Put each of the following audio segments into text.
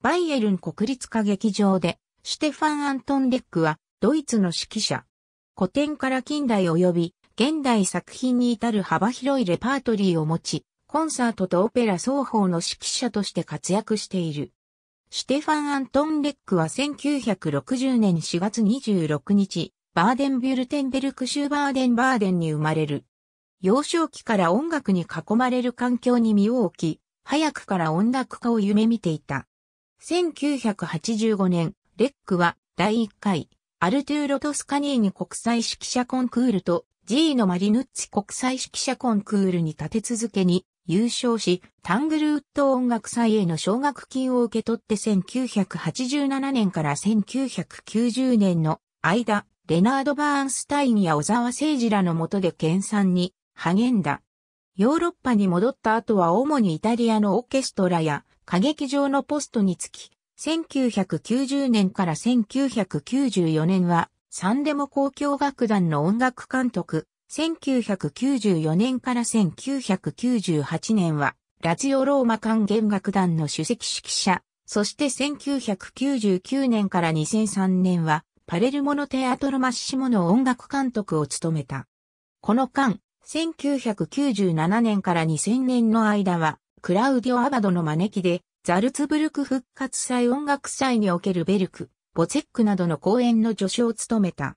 バイエルン国立歌劇場で、シュテファン・アントン・デックは、ドイツの指揮者。古典から近代及び、現代作品に至る幅広いレパートリーを持ち、コンサートとオペラ双方の指揮者として活躍している。シュテファン・アントン・レックは1960年4月26日、バーデンビュルテンベルク州バーデンバーデンに生まれる。幼少期から音楽に囲まれる環境に身を置き、早くから音楽家を夢見ていた。1985年、レックは第1回アルトゥーロ・トスカニーニ国際指揮者コンクールと G のマリヌッツ国際指揮者コンクールに立て続けに優勝し、タングルウッド音楽祭への奨学金を受け取って1987年から1990年の間、レナード・バーンスタインや小沢誠二らの下で研鑽に励んだ。ヨーロッパに戻った後は主にイタリアのオーケストラや歌劇場のポストにつき、1990年から1994年は、サンデモ公共楽団の音楽監督、1994年から1998年は、ラジオローマ管弦楽団の首席指揮者、そして1999年から2003年は、パレルモのテアトロマッシモの音楽監督を務めた。この間、1997年から2000年の間は、クラウディオ・アバドの招きで、ザルツブルク復活祭音楽祭におけるベルク、ボチェックなどの公演の助手を務めた。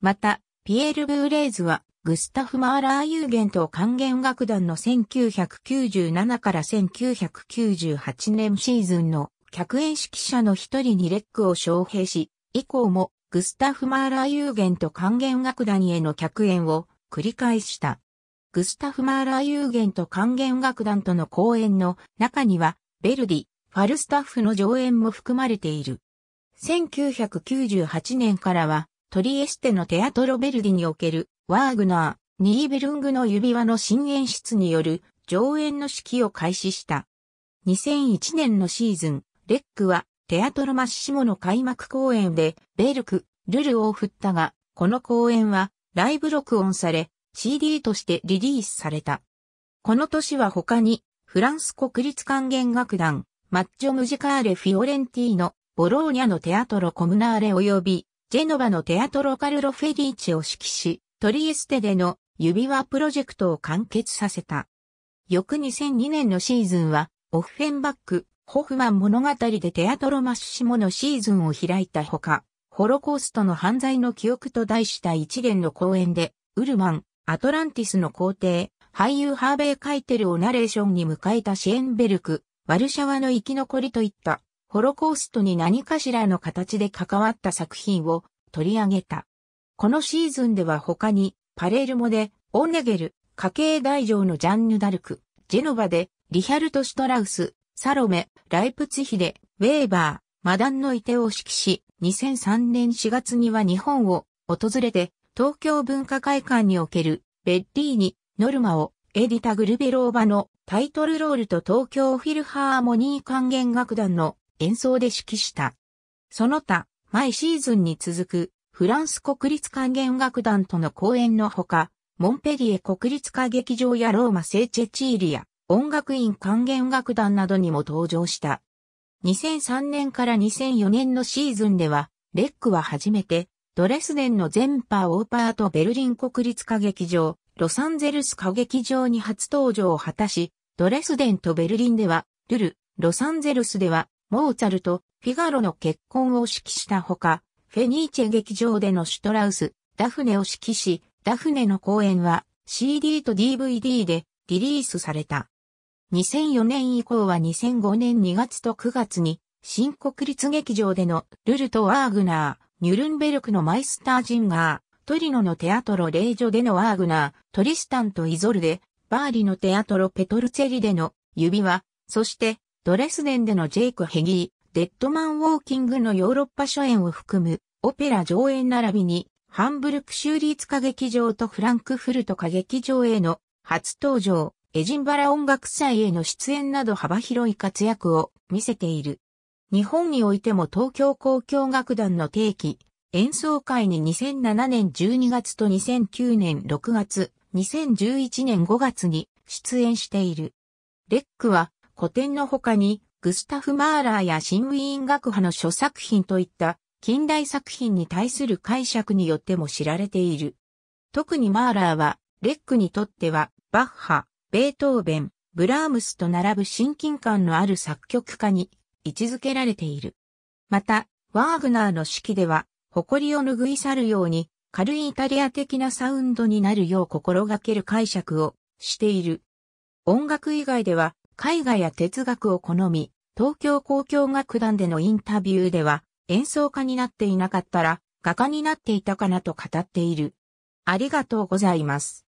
また、ピエール・ブーレイズは、グスタフ・マーラー・ユーゲント管弦楽団の1997から1998年シーズンの客演指揮者の一人にレックを招聘し、以降もグスタフ・マーラー・ユーゲント管弦楽団への客演を繰り返した。グスタフ・マーラー有限と管弦楽団との公演の中には、ベルディ、ファルスタッフの上演も含まれている。1998年からは、トリエステのテアトロ・ベルディにおける、ワーグナー、ニーベルングの指輪の新演出による上演の式を開始した。2001年のシーズン、レックは、テアトロマッシモの開幕公演で、ベルク、ルルを振ったが、この公演は、ライブ録音され、CD としてリリースされた。この年は他に、フランス国立管弦楽団、マッチョムジカーレ・フィオレンティーノ、ボローニャのテアトロ・コムナーレ及び、ジェノバのテアトロ・カルロ・フェリーチを指揮し、トリエステでの指輪プロジェクトを完結させた。翌2002年のシーズンは、オッフェンバック、ホフマン物語でテアトロマッシモのシーズンを開いたほか、ホロコーストの犯罪の記憶と題した一連の公演で、ウルマン、アトランティスの皇帝、俳優ハーベイ・カイテルをナレーションに迎えたシェーンベルク、ワルシャワの生き残りといった、ホロコーストに何かしらの形で関わった作品を取り上げた。このシーズンでは他に、パレルモで、オネゲル、家系大城のジャンヌ・ダルク、ジェノバで、リヒャルト・シュトラウス、サロメ、ライプツヒで、ウェーバー、マダンのいてを指揮し、2003年4月には日本を訪れて東京文化会館におけるベッリーニ、ノルマをエディタ・グルベローバのタイトルロールと東京フィルハーモニー管弦楽団の演奏で指揮した。その他、毎シーズンに続くフランス国立管弦楽団との公演のほか、モンペリエ国立歌劇場やローマ聖チェチーリア、音楽院管弦楽団などにも登場した。2003年から2004年のシーズンでは、レックは初めてドレスデンのゼンパーオーパーとベルリン国立歌劇場、ロサンゼルス歌劇場に初登場を果たし、ドレスデンとベルリンでは、ルル、ロサンゼルスでは、モーツァルト、フィガロの結婚を指揮したほか、フェニーチェ劇場でのシュトラウス、ダフネを指揮し、ダフネの公演は CD と DVD でリリースされた。2004年以降は2005年2月と9月に新国立劇場でのルルとワーグナー、ニュルンベルクのマイスタージンガー、トリノのテアトロ・レイジョでのワーグナー、トリスタンとイゾルデ、バーリのテアトロ・ペトルツェリでの指輪、そしてドレスデンでのジェイク・ヘギー、デッドマン・ウォーキングのヨーロッパ初演を含むオペラ上演並びにハンブルク州立歌劇場とフランクフルト歌劇場への初登場、エジンバラ音楽祭への出演など幅広い活躍を見せている。日本においても東京交響楽団の定期、演奏会に2007年12月と2009年6月、2011年5月に出演している。レックは古典の他にグスタフ・マーラーや新ウィーン学派の諸作品といった近代作品に対する解釈によっても知られている。特にマーラーはレックにとってはバッハ、ベートーベン、ブラームスと並ぶ親近感のある作曲家に位置づけられている。また、ワーグナーの式では、誇りを拭い去るように、軽いイタリア的なサウンドになるよう心がける解釈をしている。音楽以外では、絵画や哲学を好み、東京交響楽団でのインタビューでは、演奏家になっていなかったら、画家になっていたかなと語っている。ありがとうございます。